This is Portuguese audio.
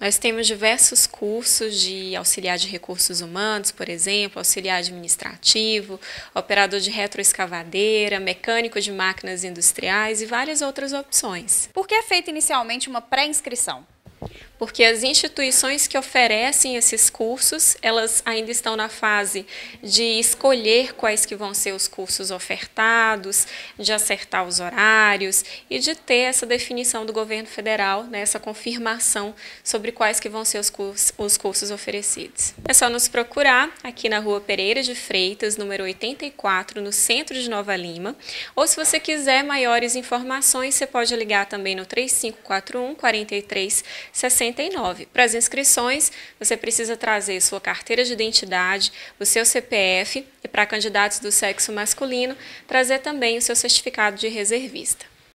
Nós temos diversos cursos de auxiliar de recursos humanos, por exemplo, auxiliar administrativo, operador de retroescavadeira, mecânico de máquinas industriais e várias outras opções. Por que é feita inicialmente uma pré-inscrição? porque as instituições que oferecem esses cursos, elas ainda estão na fase de escolher quais que vão ser os cursos ofertados, de acertar os horários e de ter essa definição do governo federal, né, essa confirmação sobre quais que vão ser os cursos, os cursos oferecidos. É só nos procurar aqui na Rua Pereira de Freitas, número 84, no centro de Nova Lima, ou se você quiser maiores informações, você pode ligar também no 3541 43 69. Para as inscrições, você precisa trazer sua carteira de identidade, o seu CPF e para candidatos do sexo masculino, trazer também o seu certificado de reservista.